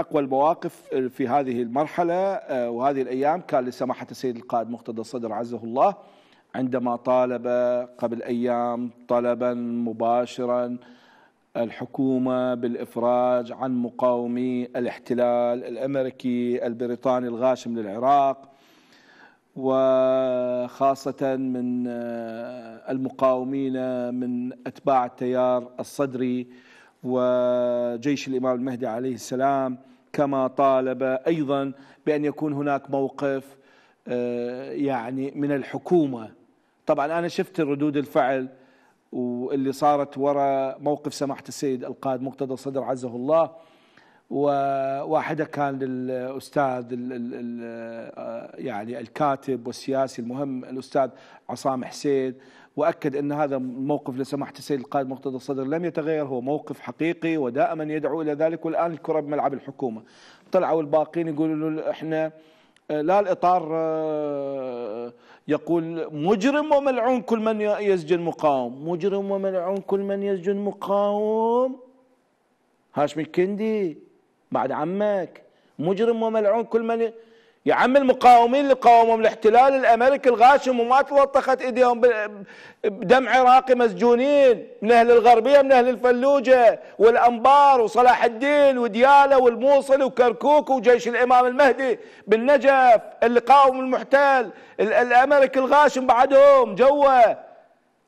أقوى المواقف في هذه المرحلة آه، وهذه الأيام كان لسماحة السيد القائد مقتدى الصدر عزه الله عندما طالب قبل أيام طلبا مباشرا الحكومة بالإفراج عن مقاومي الاحتلال الأمريكي البريطاني الغاشم للعراق وخاصة من آه، المقاومين من أتباع التيار الصدري وجيش الإمام المهدي عليه السلام كما طالب أيضا بأن يكون هناك موقف آه، يعني من الحكومة طبعا أنا شفت ردود الفعل واللي صارت وراء موقف سماحة السيد القائد مقتدى الصدر عزه الله وواحدة كان للأستاذ ال ال آه، يعني الكاتب والسياسي المهم الأستاذ عصام حسين واكد ان هذا الموقف لسماحه السيد القائد مقتدى الصدر لم يتغير هو موقف حقيقي ودائما يدعو الى ذلك والان الكره بملعب الحكومه. طلعوا الباقين يقولوا احنا آه، لا الاطار آه، يقول مجرم وملعون كل من يسجن مقاوم، مجرم وملعون كل من يسجن مقاوم هاشم الكندي بعد عمك مجرم وملعون كل من يا عم المقاومين اللي قاوموا الاحتلال الامريكي الغاشم وما تلطخت ايديهم بدم عراقي مسجونين من اهل الغربيه من اهل الفلوجه والانبار وصلاح الدين ودياله والموصل وكركوك وجيش الامام المهدي بالنجف اللي قاوم المحتل الامريكي الغاشم بعدهم جوه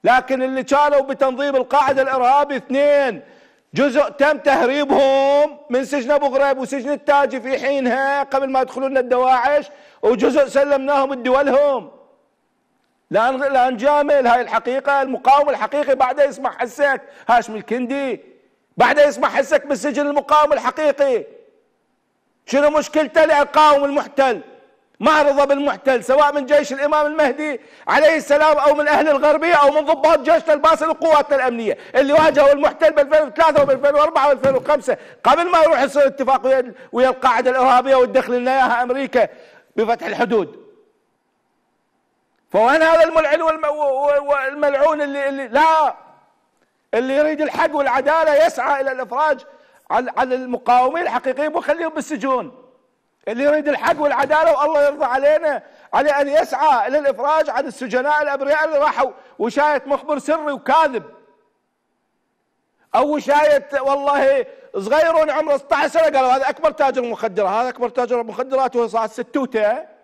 لكن اللي كانوا بتنظيم القاعده الارهابي اثنين جزء تم تهريبهم من سجن ابو غريب وسجن التاجي في حينها قبل ما يدخلون الدواعش وجزء سلمناهم لدولهم لان لان جامل هاي الحقيقه المقاوم الحقيقي بعده يسمع حسك هاشم الكندي بعده يسمع حسك بالسجن المقاوم الحقيقي شنو مشكلته لان المحتل معرضة بالمحتل سواء من جيش الإمام المهدي عليه السلام أو من أهل الغربية أو من ضباط جيش الباسل وقواتنا الأمنية اللي واجهوا المحتل ب 2003 وب 2004 و 2005 قبل ما يروح يصير اتفاق ويا, ويا القاعدة الإرهابية وتدخل لنا إياها أمريكا بفتح الحدود فوين هذا الملعن والملعون اللي, اللي لا اللي يريد الحق والعدالة يسعى إلى الإفراج عن المقاومين الحقيقيين ويخليهم بالسجون اللي يريد الحق والعداله والله يرضى علينا على ان يسعى الى الافراج عن السجناء الابرياء اللي راحوا وشايه مخبر سري وكاذب او وشايه والله صغير عمره 16 سنه قالوا هذا اكبر تاجر مخدرات هذا اكبر تاجر مخدرات وهو صار ستوته